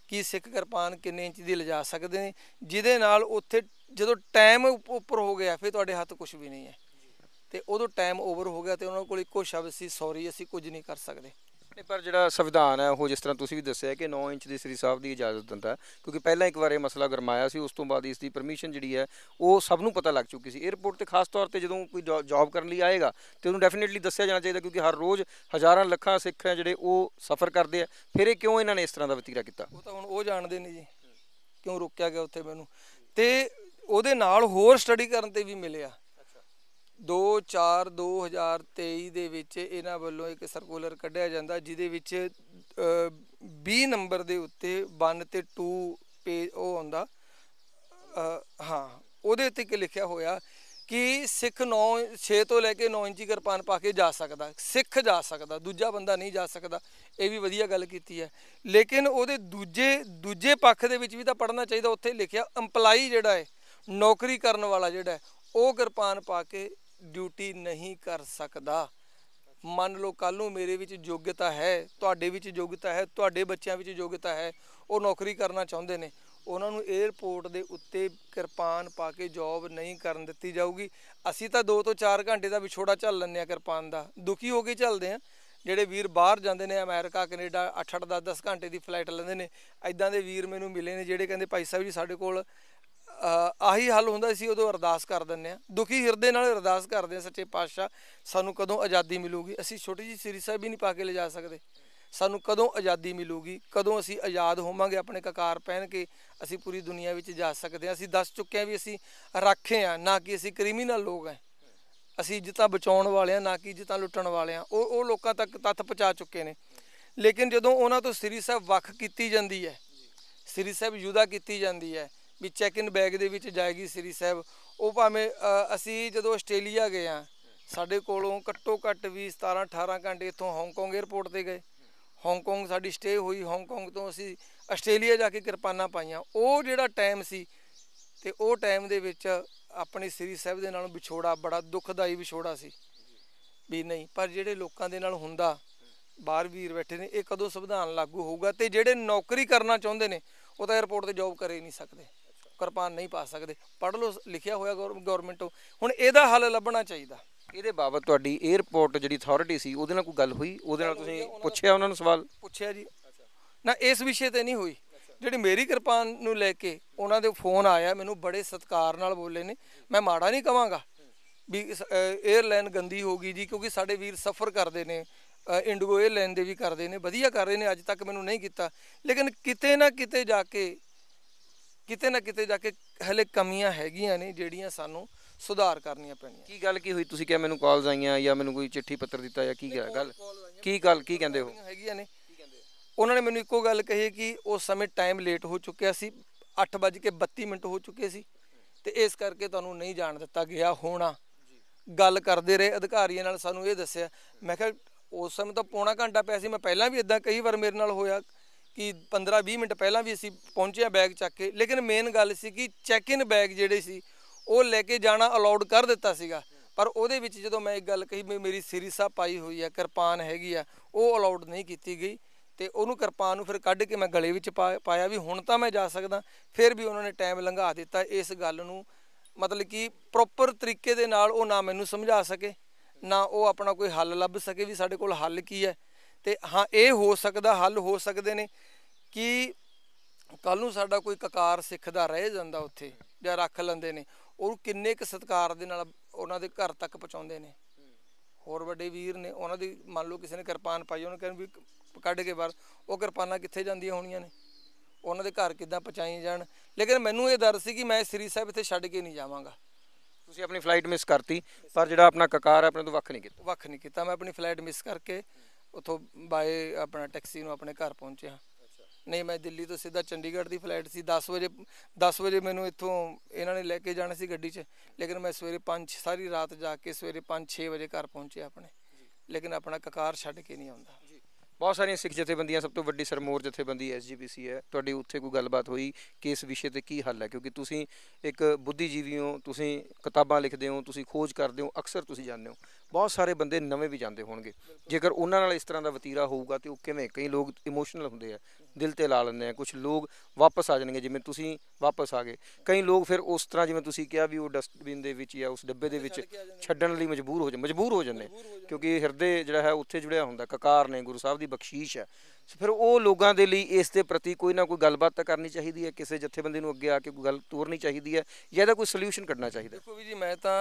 ਕੀ ਸਿੱਖ ਕਿਰਪਾਨ ਕਿੰਨੇ ਇੰਚ ਦੀ ਲਿਜਾ ਸਕਦੇ ਨੇ ਜਿਹਦੇ ਨਾਲ ਉੱਥੇ ਜਦੋਂ ਟਾਈਮ ਉੱਪਰ ਹੋ ਗਿਆ ਫਿਰ ਤੁਹਾਡੇ ਹੱਥ ਕੁਝ ਵੀ ਨਹੀਂ ਹੈ ਤੇ ਉਦੋਂ ਟਾਈਮ ਓਵਰ ਹੋ ਗਿਆ ਤੇ ਉਹਨਾਂ ਕੋਲ ਇੱਕੋ ਸ਼ਬਦ ਸੀ ਸੌਰੀ ਅਸੀਂ ਕੁਝ ਨਹੀਂ ਕਰ ਸਕਦੇ ਨੇ ਪਰ ਜਿਹੜਾ ਸੰਵਿਧਾਨ ਹੈ ਉਹ ਜਿਸ ਤਰ੍ਹਾਂ ਤੁਸੀਂ ਵੀ ਦੱਸਿਆ ਕਿ 9 ਇੰਚ ਦੀ ਸ੍ਰੀ ਸਾਹਿਬ ਦੀ ਇਜਾਜ਼ਤ ਦਿੰਦਾ ਕਿਉਂਕਿ ਪਹਿਲਾਂ ਇੱਕ ਵਾਰ ਇਹ ਮਸਲਾ ਗਰਮਾਇਆ ਸੀ ਉਸ ਤੋਂ ਬਾਅਦ ਇਸ ਦੀ ਪਰਮਿਸ਼ਨ ਜਿਹੜੀ ਹੈ ਉਹ ਸਭ ਨੂੰ ਪਤਾ ਲੱਗ ਚੁੱਕੀ ਸੀ 에어ਪੋਰਟ ਤੇ ਖਾਸ ਤੌਰ ਤੇ ਜਦੋਂ ਕੋਈ ਜੌਬ ਕਰਨ ਲਈ ਆਏਗਾ ਤੇ ਉਹਨੂੰ ਡੈਫੀਨਿਟਲੀ ਦੱਸਿਆ ਜਾਣਾ ਚਾਹੀਦਾ ਕਿਉਂਕਿ ਹਰ ਰੋਜ਼ ਹਜ਼ਾਰਾਂ ਲੱਖਾਂ ਸਿੱਖ ਹੈ ਜਿਹੜੇ ਉਹ ਸਫ਼ਰ ਕਰਦੇ ਆ ਫਿਰ ਇਹ ਕਿਉਂ ਇਹਨਾਂ ਨੇ ਇਸ ਤਰ੍ਹਾਂ ਦਾ ਵਤੀਰਾ ਕੀਤਾ ਉਹ ਤਾਂ ਹੁਣ ਉਹ ਜਾਣਦੇ ਨੇ ਜੀ ਕਿਉਂ ਰੋਕਿਆ ਗਿਆ ਉੱਥੇ ਮੈਨੂੰ ਤੇ ਉਹਦੇ ਨਾਲ ਹੋਰ ਸਟੱਡੀ ਕਰਨ ਤੇ ਵੀ ਮਿਲਿਆ ਦੋ ਚਾਰ ਦੇ ਵਿੱਚ ਇਹਨਾਂ ਵੱਲੋਂ ਇੱਕ ਸਰਕੂਲਰ ਕੱਢਿਆ ਜਾਂਦਾ ਜਿਹਦੇ ਵਿੱਚ 20 ਨੰਬਰ ਦੇ ਉੱਤੇ 1 ਤੇ 2 ਪੇਜ ਉਹ ਹੁੰਦਾ ਹਾਂ ਉਹਦੇ ਉੱਤੇ ਕੀ ਲਿਖਿਆ ਹੋਇਆ ਕਿ ਸਿੱਖ 9 6 ਤੋਂ ਲੈ ਕੇ 9 ਇੰਚੀ ਕਿਰਪਾਨ ਪਾ ਕੇ ਜਾ ਸਕਦਾ ਸਿੱਖ ਜਾ ਸਕਦਾ ਦੂਜਾ ਬੰਦਾ ਨਹੀਂ ਜਾ ਸਕਦਾ ਇਹ ਵੀ ਵਧੀਆ ਗੱਲ ਕੀਤੀ ਹੈ ਲੇਕਿਨ ਉਹਦੇ ਦੂਜੇ ਦੂਜੇ ਪੱਖ ਦੇ ਵਿੱਚ ਵੀ ਤਾਂ ਪੜਨਾ ਚਾਹੀਦਾ ਉੱਥੇ ਲਿਖਿਆ ਏਮਪਲਾਈ ਜਿਹੜਾ ਹੈ ਨੌਕਰੀ ਕਰਨ ਵਾਲਾ ਜਿਹੜਾ ਉਹ ਕਿਰਪਾਨ ਪਾ ਕੇ ਡਿਊਟੀ ਨਹੀਂ ਕਰ ਸਕਦਾ ਮੰਨ ਲਓ ਕੱਲ ਨੂੰ ਮੇਰੇ ਵਿੱਚ ਯੋਗਤਾ ਹੈ ਤੁਹਾਡੇ ਵਿੱਚ ਯੋਗਤਾ ਹੈ ਤੁਹਾਡੇ ਬੱਚਿਆਂ ਵਿੱਚ ਯੋਗਤਾ ਹੈ ਉਹ ਨੌਕਰੀ ਕਰਨਾ ਚਾਹੁੰਦੇ ਨੇ ਉਹਨਾਂ ਨੂੰ 에ਅਰਪੋਰਟ ਦੇ ਉੱਤੇ ਕਿਰਪਾਨ ਪਾ ਕੇ ਜੌਬ ਨਹੀਂ ਕਰਨ ਦਿੱਤੀ ਜਾਊਗੀ ਅਸੀਂ ਤਾਂ 2 ਤੋਂ 4 ਘੰਟੇ ਦਾ ਵਿਛੋੜਾ ਚੱਲ ਲੈਂਦੇ ਆ ਕਿਰਪਾਨ ਦਾ ਦੁਖੀ ਹੋ ਕੇ ਚੱਲਦੇ ਆ ਜਿਹੜੇ ਵੀਰ ਬਾਹਰ ਜਾਂਦੇ ਨੇ ਅਮਰੀਕਾ ਕੈਨੇਡਾ 8-8 10-10 ਘੰਟੇ ਦੀ ਫਲਾਈਟ ਲੈਂਦੇ ਨੇ ਐਦਾਂ ਦੇ ਵੀਰ ਮੈਨੂੰ ਮਿਲੇ ਨੇ ਜਿਹੜੇ ਕਹਿੰਦੇ ਭਾਈ ਸਾਹਿਬ ਜੀ ਸਾਡੇ ਕੋਲ ਆਹੀ ਹੱਲ ਹੁੰਦਾ ਸੀ ਉਦੋਂ ਅਰਦਾਸ ਕਰ ਦਿੰਨੇ ਆ ਦੁਖੀ ਹਿਰਦੇ ਨਾਲ ਅਰਦਾਸ ਕਰਦੇ ਆ ਸੱਚੇ ਪਾਤਸ਼ਾਹ ਸਾਨੂੰ ਕਦੋਂ ਆਜ਼ਾਦੀ ਮਿਲੂਗੀ ਅਸੀਂ ਛੋਟੀ ਜੀ ਸ੍ਰੀ ਸਾਹਿਬ ਵੀ ਨਹੀਂ ਪਾ ਕੇ ਲੈ ਜਾ ਸਕਦੇ ਸਾਨੂੰ ਕਦੋਂ ਆਜ਼ਾਦੀ ਮਿਲੂਗੀ ਕਦੋਂ ਅਸੀਂ ਆਜ਼ਾਦ ਹੋਵਾਂਗੇ ਆਪਣੇ ਕਕਾਰ ਪਹਿਨ ਕੇ ਅਸੀਂ ਪੂਰੀ ਦੁਨੀਆ ਵਿੱਚ ਜਾ ਸਕਦੇ ਆ ਅਸੀਂ ਦੱਸ ਚੁੱਕੇ ਆ ਵੀ ਅਸੀਂ ਰਾਖੇ ਆ ਨਾ ਕਿ ਅਸੀਂ ਕ੍ਰਿਮੀਨਲ ਲੋਕ ਆ ਅਸੀਂ ਜਿੱਤਾਂ ਬਚਾਉਣ ਵਾਲੇ ਆ ਨਾ ਕਿ ਜਿੱਤਾਂ ਲੁੱਟਣ ਵਾਲੇ ਆ ਉਹ ਉਹ ਲੋਕਾਂ ਤੱਕ ਤੱਥ ਪਹੁੰਚਾ ਚੁੱਕੇ ਨੇ ਲੇਕਿਨ ਜਦੋਂ ਉਹਨਾਂ ਤੋਂ ਸ੍ਰੀ ਸਾਹਿਬ ਵੱਖ ਕੀਤੀ ਜਾਂਦੀ ਹੈ ਸ੍ਰੀ ਸਾਹਿਬ ਯੁਦਾ ਕੀਤੀ ਜਾਂਦੀ ਹੈ ਵੀ ਚੈੱਕ ਇਨ ਬੈਗ ਦੇ ਵਿੱਚ ਜਾਏਗੀ ਸ੍ਰੀ ਸਾਹਿਬ ਉਹ ਭਾਵੇਂ ਅਸੀਂ ਜਦੋਂ ਆਸਟ੍ਰੇਲੀਆ ਗਏ ਆ ਸਾਡੇ ਕੋਲੋਂ ਘੱਟੋ ਘੱਟ ਵੀ 17 18 ਘੰਟੇ ਇੱਥੋਂ ਹਾਂਗਕਾਂਗ 에ਅਰਪੋਰਟ ਤੇ ਗਏ ਹਾਂਗਕਾਂਗ ਸਾਡੀ ਸਟੇ ਹੋਈ ਹਾਂਗਕਾਂਗ ਤੋਂ ਅਸੀਂ ਆਸਟ੍ਰੇਲੀਆ ਜਾ ਕੇ ਕਿਰਪਾਨਾਂ ਪਾਈਆਂ ਉਹ ਜਿਹੜਾ ਟਾਈਮ ਸੀ ਤੇ ਉਹ ਟਾਈਮ ਦੇ ਵਿੱਚ ਆਪਣੇ ਸ੍ਰੀ ਸਾਹਿਬ ਦੇ ਨਾਲੋਂ ਵਿਛੋੜਾ ਬੜਾ ਦੁਖਦਾਈ ਵਿਛੋੜਾ ਸੀ ਵੀ ਨਹੀਂ ਪਰ ਜਿਹੜੇ ਲੋਕਾਂ ਦੇ ਨਾਲ ਹੁੰਦਾ ਬਾਹਰ ਵੀਰ ਬੈਠੇ ਨੇ ਇਹ ਕਦੋਂ ਸੰਵਿਧਾਨ ਲਾਗੂ ਹੋਊਗਾ ਤੇ ਜਿਹੜੇ ਨੌਕਰੀ ਕਰਨਾ ਚਾਹੁੰਦੇ ਨੇ ਉਹ ਤਾਂ 에ਰਪੋਰਟ ਤੇ ਜੌਬ ਕਰੇ ਨਹੀਂ ਸਕਦੇ ਕਿਰਪਾਨ ਨਹੀਂ ਪਾ ਸਕਦੇ ਪੜ ਲਓ ਲਿਖਿਆ ਹੋਇਆ ਗਵਰਨਮੈਂਟ ਹੁਣ ਇਹਦਾ ਹੱਲ ਲੱਭਣਾ ਚਾਹੀਦਾ ਇਹਦੇ ਬਾਬਤ ਤੁਹਾਡੀ 에어ਪੋਰਟ ਜਿਹੜੀ ਅਥਾਰਟੀ ਸੀ ਉਹਦੇ ਨਾਲ ਕੋਈ ਗੱਲ ਹੋਈ ਉਹਦੇ ਨਾਲ ਤੁਸੀਂ ਪੁੱਛਿਆ ਉਹਨਾਂ ਨੂੰ ਸਵਾਲ ਪੁੱਛਿਆ ਜੀ ਨਾ ਇਸ ਵਿਸ਼ੇ ਤੇ ਨਹੀਂ ਹੋਈ ਜਿਹੜੀ ਮੇਰੀ ਕਿਰਪਾਨ ਨੂੰ ਲੈ ਕੇ ਉਹਨਾਂ ਦੇ ਫੋਨ ਆਇਆ ਮੈਨੂੰ ਬੜੇ ਸਤਿਕਾਰ ਨਾਲ ਬੋਲੇ ਨੇ ਮੈਂ ਮਾੜਾ ਨਹੀਂ ਕਵਾਂਗਾ ਵੀ 에어ਲਾਈਨ ਗੰਦੀ ਹੋ ਗਈ ਜੀ ਕਿਉਂਕਿ ਸਾਡੇ ਵੀਰ ਸਫ਼ਰ ਕਰਦੇ ਨੇ ਇੰਡੀਗੋ 에어ਲਾਈਨ ਦੇ ਵੀ ਕਰਦੇ ਨੇ ਵਧੀਆ ਕਰ ਰਹੇ ਨੇ ਅੱਜ ਤੱਕ ਮੈਨੂੰ ਨਹੀਂ ਕੀਤਾ ਲੇਕਿਨ ਕਿਤੇ ਨਾ ਕਿਤੇ ਜਾ ਕੇ ਕਿਤੇ ਨਾ ਕਿਤੇ ਜਾ ਕੇ ਹਲੇ ਕਮੀਆਂ ਹੈਗੀਆਂ ਨੇ ਜਿਹੜੀਆਂ ਸਾਨੂੰ ਸੁਧਾਰ ਕਰਨੀਆਂ ਪੈਣੀਆਂ ਕੀ ਗੱਲ ਕੀ ਹੋਈ ਤੁਸੀਂ ਕਿਹਾ ਮੈਨੂੰ ਕਾਲਸ ਆਈਆਂ ਜਾਂ ਮੈਨੂੰ ਕੋਈ ਚਿੱਠੀ ਪੱਤਰ ਦਿੱਤਾ ਜਾਂ ਕੀ ਗੱਲ ਕੀ ਗੱਲ ਕੀ ਕਹਿੰਦੇ ਹੋ ਹੈਗੀਆਂ ਨੇ ਉਹਨਾਂ ਨੇ ਮੈਨੂੰ ਇੱਕੋ ਗੱਲ ਕਹੀ ਕਿ ਉਸ ਸਮੇਂ ਟਾਈਮ ਲੇਟ ਹੋ ਚੁੱਕਿਆ ਸੀ 8:32 ਮਿੰਟ ਹੋ ਚੁੱਕੇ ਸੀ ਤੇ ਇਸ ਕਰਕੇ ਤੁਹਾਨੂੰ ਨਹੀਂ ਜਾਣ ਦਿੱਤਾ ਗਿਆ ਹੋਣਾ ਗੱਲ ਕਰਦੇ ਰਹੇ ਅਧਿਕਾਰੀਆਂ ਨਾਲ ਸਾਨੂੰ ਇਹ ਦੱਸਿਆ ਮੈਂ ਕਿਹਾ ਉਸ ਸਮੇਂ ਤਾਂ ਪੌਣਾ ਘੰਟਾ ਪਿਆ ਸੀ ਮੈਂ ਪਹਿਲਾਂ ਵੀ ਇਦਾਂ ਕਈ ਵਾਰ ਮੇਰੇ ਨਾਲ ਹੋਇਆ ਕਿ 15-20 ਮਿੰਟ ਪਹਿਲਾਂ ਵੀ ਅਸੀਂ ਪਹੁੰਚੇ ਬੈਗ ਚੱਕ ਕੇ ਲੇਕਿਨ ਮੇਨ ਗੱਲ ਸੀ ਕਿ ਚੈੱਕ ਇਨ ਬੈਗ ਜਿਹੜੇ ਸੀ ਉਹ ਲੈ ਕੇ ਜਾਣਾ ਅਲਾਉਡ ਕਰ ਦਿੱਤਾ ਸੀਗਾ ਪਰ ਉਹਦੇ ਵਿੱਚ ਜਦੋਂ ਮੈਂ ਇੱਕ ਗੱਲ ਕਹੀ ਮੇਰੀ ਸਿਰਸਾ ਪਾਈ ਹੋਈ ਆ ਕਿਰਪਾਨ ਹੈਗੀ ਆ ਉਹ ਅਲਾਉਡ ਨਹੀਂ ਕੀਤੀ ਗਈ ਤੇ ਉਹਨੂੰ ਕਿਰਪਾਨ ਨੂੰ ਫਿਰ ਕੱਢ ਕੇ ਮੈਂ ਗਲੇ ਵਿੱਚ ਪਾਇਆ ਵੀ ਹੁਣ ਤਾਂ ਮੈਂ ਜਾ ਸਕਦਾ ਫਿਰ ਵੀ ਉਹਨਾਂ ਨੇ ਟਾਈਮ ਲੰਘਾ ਦਿੱਤਾ ਇਸ ਗੱਲ ਨੂੰ ਮਤਲਬ ਕਿ ਪ੍ਰੋਪਰ ਤਰੀਕੇ ਦੇ ਨਾਲ ਉਹ ਨਾ ਮੈਨੂੰ ਸਮਝਾ ਸਕੇ ਨਾ ਉਹ ਆਪਣਾ ਕੋਈ ਹੱਲ ਲੱਭ ਸਕੇ ਵੀ ਸਾਡੇ ਕੋਲ ਹੱਲ ਕੀ ਹੈ ਤੇ ਹਾਂ ਇਹ ਹੋ ਸਕਦਾ ਹੱਲ ਹੋ ਸਕਦੇ ਨੇ ਕਿ ਕੱਲ ਨੂੰ ਸਾਡਾ ਕੋਈ ਕਕਾਰ ਸਿੱਖ ਦਾ ਰਹਿ ਜਾਂਦਾ ਉੱਥੇ ਜਾਂ ਰੱਖ ਲੈਂਦੇ ਨੇ ਉਹ ਕਿੰਨੇ ਕੁ ਸਤਕਾਰ ਦੇ ਨਾਲ ਉਹਨਾਂ ਦੇ ਘਰ ਤੱਕ ਪਹੁੰਚਾਉਂਦੇ ਨੇ ਹੋਰ ਵੱਡੇ ਵੀਰ ਨੇ ਉਹਨਾਂ ਦੀ ਮੰਨ ਲਓ ਕਿਸੇ ਨੇ ਕਿਰਪਾਨ ਪਾਈ ਉਹਨਾਂ ਕਹਿੰਦੇ ਵੀ ਕੱਢ ਕੇ ਬਾਹਰ ਉਹ ਕਿਰਪਾਨਾਂ ਕਿੱਥੇ ਜਾਂਦੀਆਂ ਹੋਣੀਆਂ ਨੇ ਉਹਨਾਂ ਦੇ ਘਰ ਕਿੱਦਾਂ ਪਹੁੰਚਾਈ ਜਾਣ ਲੇਕਿਨ ਮੈਨੂੰ ਇਹ ਦਰਸ ਸੀ ਕਿ ਮੈਂ ਸ੍ਰੀ ਸਾਹਿਬ ਇੱਥੇ ਛੱਡ ਕੇ ਨਹੀਂ ਜਾਵਾਂਗਾ ਤੁਸੀਂ ਆਪਣੀ ਫਲਾਈਟ ਮਿਸ ਕਰਤੀ ਪਰ ਜਿਹੜਾ ਆਪਣਾ ਕਕਾਰ ਆਪਣੇ ਤੋਂ ਵੱਖ ਨਹੀਂ ਕੀਤਾ ਵੱਖ ਨਹੀਂ ਕੀਤਾ ਮੈਂ ਆਪਣੀ ਫਲਾਈਟ ਮਿਸ ਕਰਕੇ ਉੱਥੋਂ ਬਾਏ ਆਪਣਾ ਟੈਕਸੀ ਨੂੰ ਆਪਣੇ ਘਰ ਪਹੁੰਚਿਆ ਨਹੀਂ ਮੈਂ ਦਿੱਲੀ ਤੋਂ ਸਿੱਧਾ ਚੰਡੀਗੜ੍ਹ ਦੀ ਫਲਾਈਟ ਸੀ 10 ਵਜੇ 10 ਵਜੇ ਮੈਨੂੰ ਇੱਥੋਂ ਇਹਨਾਂ ਨੇ ਲੈ ਕੇ ਜਾਣਾ ਸੀ ਗੱਡੀ 'ਚ ਲੇਕਿਨ ਮੈਂ ਸਵੇਰੇ 5 ਸਾਰੀ ਰਾਤ ਜਾ ਕੇ ਸਵੇਰੇ 5-6 ਵਜੇ ਘਰ ਪਹੁੰਚਿਆ ਆਪਣੇ ਲੇਕਿਨ ਆਪਣਾ ਕਕਾਰ ਛੱਡ ਕੇ ਨਹੀਂ ਆਉਂਦਾ ਬਹੁਤ ਸਾਰੀਆਂ ਸਿੱਖ ਜਥੇਬੰਦੀਆਂ ਸਭ ਤੋਂ ਵੱਡੀ ਸਰਮੋਰ ਜਥੇਬੰਦੀ ਐਸਜੀਪੀਸੀ ਹੈ ਤੁਹਾਡੀ ਉੱਥੇ ਕੋਈ ਗੱਲਬਾਤ ਹੋਈ ਕਿ ਇਸ ਵਿਸ਼ੇ ਤੇ ਕੀ ਹੱਲ ਹੈ ਕਿਉਂਕਿ ਤੁਸੀਂ ਇੱਕ ਬੁੱਧੀਜੀਵੀ ਹੋ ਤੁਸੀਂ ਕਿਤਾਬਾਂ ਲਿਖਦੇ ਹੋ ਤੁਸੀਂ ਖੋਜ ਕਰਦੇ ਹੋ ਅਕਸਰ ਤੁਸੀਂ ਜਾਣਦੇ ਹੋ ਬਹੁਤ ਸਾਰੇ ਬੰਦੇ ਨਵੇਂ ਵੀ ਜਾਂਦੇ ਹੋਣਗੇ ਜੇਕਰ ਉਹਨਾਂ ਨਾਲ ਇਸ ਤਰ੍ਹਾਂ ਦਾ ਵਤੀਰਾ ਹੋਊਗਾ ਤੇ ਉਹ ਕਿਵੇਂ ਕਈ ਲੋਕ ਇਮੋਸ਼ਨਲ ਹੁੰਦੇ ਆ ਦਿਲ ਤੇ ਲਾ ਲੈਂਦੇ ਆ ਕੁਝ ਲੋਕ ਵਾਪਸ ਆ ਜਾਣਗੇ ਜਿਵੇਂ ਤੁਸੀਂ ਵਾਪਸ ਆ ਗਏ ਕਈ ਲੋਕ ਫਿਰ ਉਸ ਤਰ੍ਹਾਂ ਜਿਵੇਂ ਤੁਸੀਂ ਕਿਹਾ ਵੀ ਉਹ ਡਸਟਬਿਨ ਦੇ ਵਿੱਚ ਜਾਂ ਉਸ ਡੱਬੇ ਦੇ ਵਿੱਚ ਛੱਡਣ ਲਈ ਮਜਬੂਰ ਹੋ ਜਾਂਦੇ ਮਜਬੂਰ ਹੋ ਜਾਂਦੇ ਕਿਉਂਕਿ ਹਿਰਦੇ ਜਿਹੜਾ ਹੈ ਉੱਥੇ ਜੁੜਿਆ ਹੁੰਦਾ ਕਕਾਰ ਨੇ ਗੁਰੂ ਸਾਹਿਬ ਦੀ ਬਖਸ਼ੀਸ਼ ਹੈ ਫਿਰ ਉਹ ਲੋਕਾਂ ਦੇ ਲਈ ਇਸ ਦੇ ਪ੍ਰਤੀ ਕੋਈ ਨਾ ਕੋਈ ਗੱਲਬਾਤ ਤਾਂ ਕਰਨੀ ਚਾਹੀਦੀ ਹੈ ਕਿਸੇ ਜਥੇਬੰਦੀ ਨੂੰ ਅੱਗੇ ਆ ਕੇ ਕੋਈ ਗੱਲ ਤੋਰਨੀ ਚਾਹੀਦੀ ਹੈ ਜਾਂ ਇਹਦਾ ਕੋਈ ਸੋਲੂਸ਼ਨ ਕੱਢਣਾ ਚਾਹੀਦਾ ਦੇਖੋ ਵੀ ਜੀ ਮੈਂ ਤਾਂ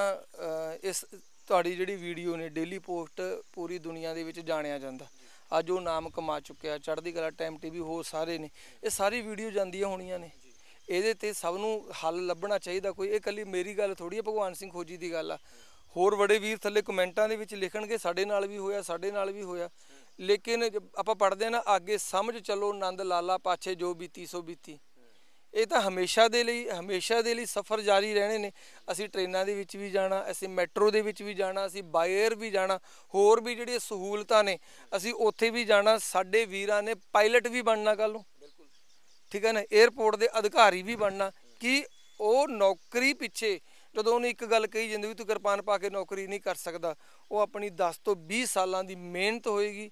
ਇਸ ਤੁਹਾਡੀ ਜਿਹੜੀ ਵੀਡੀਓ ਨੇ ਡੇਲੀ ਪੋਸਟ ਪੂਰੀ ਦੁਨੀਆ ਦੇ ਵਿੱਚ ਜਾਣਿਆ ਜਾਂਦਾ ਅੱਜ ਉਹ ਨਾਮ ਕਮਾ ਚੁੱਕਿਆ ਚੜ੍ਹਦੀ ਕਲਾ ਟਾਈਮ ਟੀਵੀ ਹੋ ਸਾਰੇ ਨੇ ਇਹ ਸਾਰੀ ਵੀਡੀਓ ਜਾਂਦੀਆਂ ਹੋਣੀਆਂ ਨੇ ਇਹਦੇ ਤੇ ਸਭ ਨੂੰ ਹੱਲ ਲੱਭਣਾ ਚਾਹੀਦਾ ਕੋਈ ਇਹ ਕੱਲੀ ਮੇਰੀ ਗੱਲ ਥੋੜੀ ਹੈ ਭਗਵਾਨ ਸਿੰਘ ਖੋਜੀ ਦੀ ਗੱਲ ਆ ਹੋਰ ਬੜੇ ਵੀਰ ਥੱਲੇ ਕਮੈਂਟਾਂ ਦੇ ਵਿੱਚ ਲਿਖਣਗੇ ਸਾਡੇ ਨਾਲ ਵੀ ਹੋਇਆ ਸਾਡੇ ਨਾਲ ਵੀ ਹੋਇਆ ਲੇਕਿਨ ਆਪਾਂ ਪੜਦੇ ਨਾ ਅੱਗੇ ਸਮਝ ਚੱਲੋ ਆਨੰਦ ਲਾਲਾ ਪਾਛੇ ਜੋ ਬੀਤੀ ਸੋ ਬੀਤੀ ਇਹ ਤਾਂ ਹਮੇਸ਼ਾ ਦੇ ਲਈ ਹਮੇਸ਼ਾ ਦੇ ਲਈ ਸਫ਼ਰ ਜਾਰੀ ਰਹਿਣੇ ਨੇ ਅਸੀਂ ਟ੍ਰੇਨਾਂ ਦੇ ਵਿੱਚ ਵੀ ਜਾਣਾ ਅਸੀਂ ਮੈਟਰੋ ਦੇ ਵਿੱਚ ਵੀ ਜਾਣਾ ਅਸੀਂ ਬਾਇਰ ਵੀ ਜਾਣਾ ਹੋਰ ਵੀ ਜਿਹੜੀਆਂ ਸਹੂਲਤਾਂ ਨੇ ਅਸੀਂ ਉੱਥੇ ਵੀ ਜਾਣਾ ਸਾਡੇ ਵੀਰਾਂ ਨੇ ਪਾਇਲਟ ਵੀ ਬਣਨਾ ਕੱਲ ਨੂੰ ਠੀਕ ਹੈ ਨਾ 에어ਪੋਰਟ ਦੇ ਅਧਿਕਾਰੀ ਵੀ ਬਣਨਾ ਕਿ ਉਹ ਨੌਕਰੀ ਪਿੱਛੇ ਜਦੋਂ ਉਹਨੇ ਇੱਕ ਗੱਲ ਕਹੀ ਜਿੰਦਗੀ ਤੂੰ ਕਿਰਪਾਨ ਪਾ ਕੇ ਨੌਕਰੀ ਨਹੀਂ ਕਰ ਸਕਦਾ ਉਹ ਆਪਣੀ 10 ਤੋਂ 20 ਸਾਲਾਂ ਦੀ ਮਿਹਨਤ ਹੋਏਗੀ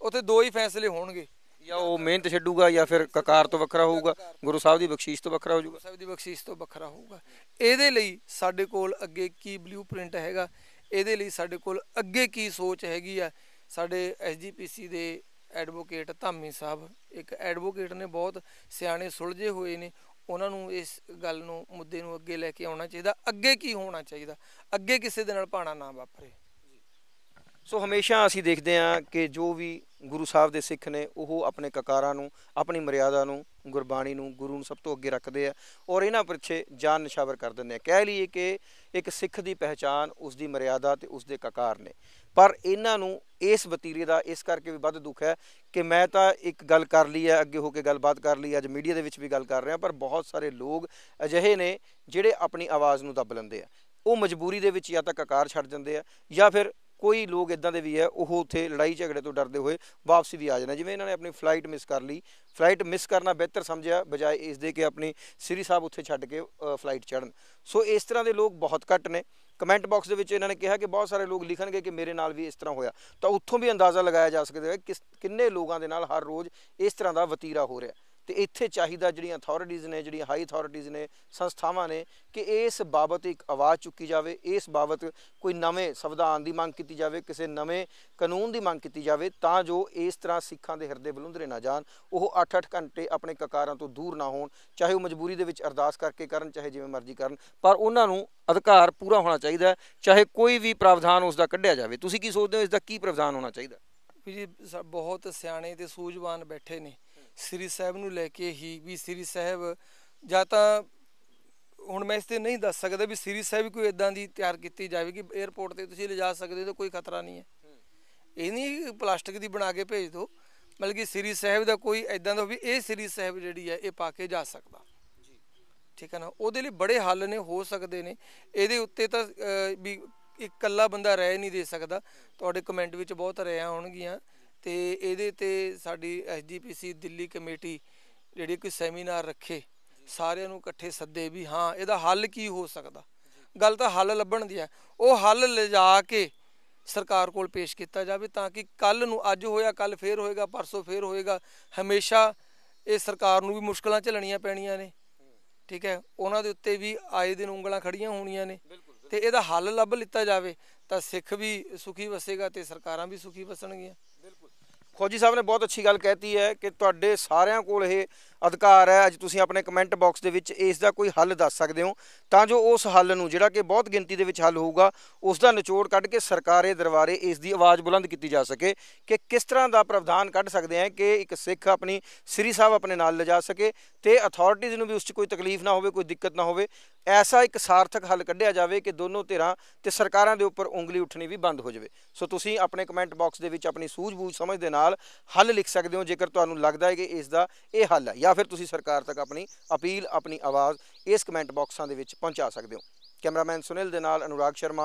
ਉੱਥੇ ਦੋ ਹੀ ਫੈਸਲੇ ਹੋਣਗੇ ਜਾਂ ਉਹ ਮਿਹਨਤ ਛੱਡੂਗਾ ਜਾਂ ਫਿਰ ਕਕਾਰ ਤੋਂ ਵੱਖਰਾ ਹੋਊਗਾ ਗੁਰੂ ਸਾਹਿਬ ਦੀ ਬਖਸ਼ੀਸ਼ ਤੋਂ ਵੱਖਰਾ ਹੋ ਜਾਊਗਾ ਸਾਹਿਬ ਦੀ ਬਖਸ਼ੀਸ਼ ਤੋਂ ਵੱਖਰਾ ਹੋਊਗਾ ਇਹਦੇ ਲਈ ਸਾਡੇ ਕੋਲ ਅੱਗੇ ਕੀ ਬਲੂਪ੍ਰਿੰਟ ਹੈਗਾ ਇਹਦੇ ਲਈ ਸਾਡੇ ਕੋਲ ਅੱਗੇ ਕੀ ਸੋਚ ਹੈਗੀ ਆ ਸਾਡੇ ਐਸਜੀਪੀਸੀ ਦੇ ਐਡਵੋਕੇਟ ਧਾਮੀ ਸਾਹਿਬ ਇੱਕ ਐਡਵੋਕੇਟ ਨੇ ਬਹੁਤ ਸਿਆਣੇ ਸੁਲਝੇ ਹੋਏ ਨੇ ਉਹਨਾਂ ਨੂੰ ਇਸ ਗੱਲ ਨੂੰ ਮੁੱਦੇ ਨੂੰ ਅੱਗੇ ਲੈ ਕੇ ਆਉਣਾ ਚਾਹੀਦਾ ਅੱਗੇ ਕੀ ਹੋਣਾ ਚਾਹੀਦਾ ਅੱਗੇ ਕਿਸੇ ਦੇ ਨਾਲ ਪਾਣਾ ਨਾ ਵਾਪਰੇ ਸੋ ਹਮੇਸ਼ਾ ਅਸੀਂ ਦੇਖਦੇ ਹਾਂ ਕਿ ਜੋ ਵੀ ਗੁਰੂ ਸਾਹਿਬ ਦੇ ਸਿੱਖ ਨੇ ਉਹ ਆਪਣੇ ਕਕਾਰਾਂ ਨੂੰ ਆਪਣੀ ਮਰਿਆਦਾ ਨੂੰ ਗੁਰਬਾਣੀ ਨੂੰ ਗੁਰੂ ਨੂੰ ਸਭ ਤੋਂ ਅੱਗੇ ਰੱਖਦੇ ਆ ਔਰ ਇਹਨਾਂ ਪਿੱਛੇ ਜਾਨ ਨਿਸ਼ਾਵਰ ਕਰ ਦਿੰਦੇ ਆ ਕਹਿ ਲਈਏ ਕਿ ਇੱਕ ਸਿੱਖ ਦੀ ਪਹਿਚਾਨ ਉਸ ਦੀ ਮਰਿਆਦਾ ਤੇ ਉਸ ਦੇ ਕਕਾਰ ਨੇ ਪਰ ਇਹਨਾਂ ਨੂੰ ਇਸ ਵਤੀਰੇ ਦਾ ਇਸ ਕਰਕੇ ਵੀ ਵੱਧ ਦੁੱਖ ਹੈ ਕਿ ਮੈਂ ਤਾਂ ਇੱਕ ਗੱਲ ਕਰ ਲਈ ਹੈ ਅੱਗੇ ਹੋ ਕੇ ਗੱਲਬਾਤ ਕਰ ਲਈ ਅੱਜ ਮੀਡੀਆ ਦੇ ਵਿੱਚ ਵੀ ਗੱਲ ਕਰ ਰਿਹਾ ਪਰ ਬਹੁਤ ਸਾਰੇ ਲੋਕ ਅਜਿਹੇ ਨੇ ਜਿਹੜੇ ਆਪਣੀ ਆਵਾਜ਼ ਨੂੰ ਦੱਬ ਲੈਂਦੇ ਆ ਉਹ ਮਜਬੂਰੀ ਦੇ ਵਿੱਚ ਜਾਂ ਤਾਂ ਕਕਾਰ ਛੱਡ ਜਾਂਦੇ ਆ ਜਾਂ ਫਿਰ ਕੋਈ ਲੋਕ ਇਦਾਂ ਦੇ ਵੀ ਹੈ ਉਹ ਉੱਥੇ ਲੜਾਈ ਝਗੜੇ ਤੋਂ ਡਰਦੇ ਹੋਏ ਵਾਪਸੀ ਵੀ ਆ ਜਾਂਦੇ ਜਿਵੇਂ ਇਹਨਾਂ ਨੇ ਆਪਣੀ ਫਲਾਈਟ ਮਿਸ ਕਰ ਲਈ ਫਲਾਈਟ ਮਿਸ ਕਰਨਾ ਬਿਹਤਰ ਸਮਝਿਆ ਬਜਾਏ ਇਸ ਦੇ ਕਿ ਆਪਣੀ ਸ੍ਰੀ ਸਾਹਿਬ ਉੱਥੇ ਛੱਡ ਕੇ ਫਲਾਈਟ ਚੜਨ ਸੋ ਇਸ ਤਰ੍ਹਾਂ ਦੇ ਲੋਕ ਬਹੁਤ ਘੱਟ ਨੇ ਕਮੈਂਟ ਬਾਕਸ ਦੇ ਵਿੱਚ ਇਹਨਾਂ ਨੇ ਕਿਹਾ ਕਿ ਬਹੁਤ ਸਾਰੇ ਲੋਕ ਲਿਖਣਗੇ ਕਿ ਮੇਰੇ ਨਾਲ ਵੀ ਇਸ ਤਰ੍ਹਾਂ ਹੋਇਆ ਤਾਂ ਉੱਥੋਂ ਵੀ ਅੰਦਾਜ਼ਾ ਲਗਾਇਆ ਜਾ ਸਕਦਾ ਹੈ ਕਿ ਕਿੰਨੇ ਲੋਕਾਂ ਦੇ ਨਾਲ ਹਰ ਰੋਜ਼ ਇਸ ਤਰ੍ਹਾਂ ਦਾ ਵਤੀਰਾ ਹੋ ਰਿਹਾ ਤੇ ਇੱਥੇ ਚਾਹੀਦਾ ਜਿਹੜੀਆਂ ਅਥਾਰਟੀਆਂ ਨੇ ਜਿਹੜੀਆਂ ਹਾਈ ਅਥਾਰਟੀਆਂ ਨੇ ਸੰਸਥਾਵਾਂ ਨੇ ਕਿ ਇਸ ਬਾਬਤ ਇੱਕ ਆਵਾਜ਼ ਚੁੱਕੀ ਜਾਵੇ ਇਸ ਬਾਬਤ ਕੋਈ ਨਵੇਂ ਸੰਵਿਧਾਨ ਦੀ ਮੰਗ ਕੀਤੀ ਜਾਵੇ ਕਿਸੇ ਨਵੇਂ ਕਾਨੂੰਨ ਦੀ ਮੰਗ ਕੀਤੀ ਜਾਵੇ ਤਾਂ ਜੋ ਇਸ ਤਰ੍ਹਾਂ ਸਿੱਖਾਂ ਦੇ ਹਿਰਦੇ ਬਲੁੰਦਰੇ ਨਾ ਜਾਣ ਉਹ 8-8 ਘੰਟੇ ਆਪਣੇ ਕਕਾਰਾਂ ਤੋਂ ਦੂਰ ਨਾ ਹੋਣ ਚਾਹੇ ਉਹ ਮਜਬੂਰੀ ਦੇ ਵਿੱਚ ਅਰਦਾਸ ਕਰਕੇ ਕਰਨ ਚਾਹੇ ਜਿਵੇਂ ਮਰਜ਼ੀ ਕਰਨ ਪਰ ਉਹਨਾਂ ਨੂੰ ਅਧਿਕਾਰ ਪੂਰਾ ਹੋਣਾ ਚਾਹੀਦਾ ਚਾਹੇ ਕੋਈ ਵੀ ਪ੍ਰਾਵਧਾਨ ਉਸ ਦਾ ਕੱਢਿਆ ਜਾਵੇ ਤੁਸੀਂ ਕੀ ਸੋਚਦੇ ਹੋ ਇਸ ਦਾ ਕੀ ਪ੍ਰਾਵਧਾਨ ਹੋਣਾ ਚਾਹੀਦਾ ਜੀ ਬਹੁਤ ਸਿਆਣੇ ਤੇ ਸੂਝਵਾਨ ਬੈਠੇ ਨੇ ਸ੍ਰੀ ਸਾਹਿਬ ਨੂੰ ਲੈ ਕੇ ਹੀ ਵੀ ਸ੍ਰੀ ਸਾਹਿਬ ਜਾਂ ਤਾਂ ਹੁਣ ਮੈਂ ਇਸ ਤੇ ਨਹੀਂ ਦੱਸ ਸਕਦਾ ਵੀ ਸ੍ਰੀ ਸਾਹਿਬ ਕੋਈ ਇਦਾਂ ਦੀ ਤਿਆਰ ਕੀਤੀ ਜਾਵੇਗੀ 에어ਪੋਰਟ ਤੇ ਤੁਸੀਂ ਲਿਜਾ ਸਕਦੇ ਹੋ ਕੋਈ ਖਤਰਾ ਨਹੀਂ ਹੈ ਇਹ ਨਹੀਂ ਪਲਾਸਟਿਕ ਦੀ ਬਣਾ ਕੇ ਭੇਜ ਦਿਓ ਕਿ ਸ੍ਰੀ ਸਾਹਿਬ ਦਾ ਕੋਈ ਇਦਾਂ ਦਾ ਵੀ ਇਹ ਸ੍ਰੀ ਸਾਹਿਬ ਜਿਹੜੀ ਹੈ ਇਹ ਪਾ ਕੇ ਜਾ ਸਕਦਾ ਠੀਕ ਹੈ ਨਾ ਉਹਦੇ ਲਈ ਬੜੇ ਹੱਲ ਨੇ ਹੋ ਸਕਦੇ ਨੇ ਇਹਦੇ ਉੱਤੇ ਤਾਂ ਵੀ ਇਕੱਲਾ ਬੰਦਾ ਰਹਿ ਨਹੀਂ ਦੇ ਸਕਦਾ ਤੁਹਾਡੇ ਕਮੈਂਟ ਵਿੱਚ ਬਹੁਤ ਰਹਿਆ ਹੋਣਗੀਆਂ ਤੇ ਇਹਦੇ ਤੇ ਸਾਡੀ ਐਸਜੀਪੀਸੀ ਦਿੱਲੀ ਕਮੇਟੀ ਜਿਹੜੀ ਕੋਈ ਸੈਮੀਨਾਰ ਰੱਖੇ ਸਾਰਿਆਂ ਨੂੰ ਇਕੱਠੇ ਸੱਦੇ ਵੀ ਹਾਂ ਇਹਦਾ ਹੱਲ ਕੀ ਹੋ ਸਕਦਾ ਗੱਲ ਤਾਂ ਹੱਲ ਲੱਭਣ ਦੀ ਹੈ ਉਹ ਹੱਲ ਲਿਜਾ ਕੇ ਸਰਕਾਰ ਕੋਲ ਪੇਸ਼ ਕੀਤਾ ਜਾਵੇ ਤਾਂ ਕਿ ਕੱਲ ਨੂੰ ਅੱਜ ਹੋਇਆ ਕੱਲ ਫੇਰ ਹੋਏਗਾ ਪਰਸੋਂ ਫੇਰ ਹੋਏਗਾ ਹਮੇਸ਼ਾ ਇਹ ਸਰਕਾਰ ਨੂੰ ਵੀ ਮੁਸ਼ਕਲਾਂ ਝੱਲਣੀਆਂ ਪੈਣੀਆਂ ਨੇ ਠੀਕ ਹੈ ਉਹਨਾਂ ਦੇ ਉੱਤੇ ਵੀ ਆਏ ਦਿਨ ਉਂਗਲਾਂ ਖੜੀਆਂ ਹੋਣੀਆਂ ਨੇ ਤੇ ਇਹਦਾ ਹੱਲ ਲੱਭ ਲਿੱਤਾ ਜਾਵੇ ਤਾਂ ਸਿੱਖ ਵੀ ਸੁਖੀ ਵਸੇਗਾ ਤੇ ਸਰਕਾਰਾਂ ਵੀ ਸੁਖੀ ਵਸਣਗੀਆਂ ਖੋਜੀ ਸਾਹਿਬ ਨੇ ਬਹੁਤ ਅੱਛੀ ਗੱਲ ਕਹਿਤੀ ਹੈ ਕਿ ਤੁਹਾਡੇ ਸਾਰਿਆਂ ਕੋਲ ਇਹ ਅਧਿਕਾਰ ਹੈ ਅੱਜ ਤੁਸੀਂ ਆਪਣੇ ਕਮੈਂਟ ਬਾਕਸ ਦੇ ਵਿੱਚ ਇਸ ਦਾ ਕੋਈ ਹੱਲ ਦੱਸ ਸਕਦੇ ਹੋ ਤਾਂ ਜੋ ਉਸ ਹੱਲ ਨੂੰ ਜਿਹੜਾ ਕਿ ਬਹੁਤ ਗਿਣਤੀ ਦੇ ਵਿੱਚ ਹੱਲ ਹੋਊਗਾ ਉਸ ਦਾ ਨਿਚੋੜ ਕੱਢ ਕੇ ਸਰਕਾਰੇ ਦਰਬਾਰੇ ਇਸ ਦੀ ਆਵਾਜ਼ ਬੁਲੰਦ ਕੀਤੀ ਜਾ ਸਕੇ ਕਿ ਕਿਸ ਤਰ੍ਹਾਂ ਦਾ ਪ੍ਰਵਧਾਨ ਕੱਢ ਸਕਦੇ ਆ ਕਿ ਇੱਕ ਸਿੱਖ ਆਪਣੀ ਸ੍ਰੀ ਸਾਹਿਬ ਆਪਣੇ ਨਾਲ ਲਿਜਾ ਸਕੇ ਤੇ ਅਥਾਰਟੀਜ਼ ਨੂੰ ਵੀ ਉਸ 'ਚ ਕੋਈ ਤਕਲੀਫ ਨਾ ਹੋਵੇ ਕੋਈ ਦਿੱਕਤ ਨਾ ਹੋਵੇ ਐਸਾ ਇੱਕ ਸਾਰਥਕ ਹੱਲ ਕੱਢਿਆ ਜਾਵੇ ਕਿ ਦੋਨੋਂ ਧਿਰਾਂ ਤੇ ਸਰਕਾਰਾਂ ਦੇ ਉੱਪਰ ਉਂਗਲੀ ਉੱਠਣੀ ਵੀ ਬੰਦ ਹੋ ਜਾਵੇ ਸੋ ਤੁਸੀਂ ਆਪਣੇ ਕਮੈਂਟ ਬਾਕਸ ਦੇ ਵਿੱਚ ਆਪਣੀ ਸੂਝ-ਬੂਝ ਸਮਝ ਦੇ ਨਾਲ ਹੱਲ ਲਿਖ ਸਕਦੇ ਹੋ ਜੇਕਰ ਤੁਹਾਨੂੰ ਲੱਗਦਾ ਹੈ ਕਿ ਇਸ ਦਾ ਇਹ ਹੱਲ ਹੈ ਜਾਂ ਫਿਰ ਤੁਸੀਂ ਸਰਕਾਰ ਤੱਕ ਆਪਣੀ ਅਪੀਲ ਆਪਣੀ ਆਵਾਜ਼ ਇਸ ਕਮੈਂਟ ਬਾਕਸਾਂ ਦੇ ਵਿੱਚ ਪਹੁੰਚਾ ਸਕਦੇ ਹੋ ਕੈਮਰਾਮੈਨ ਸੁਨੀਲ ਦੇ ਨਾਲ ਅਨੁਰਾਗ ਸ਼ਰਮਾ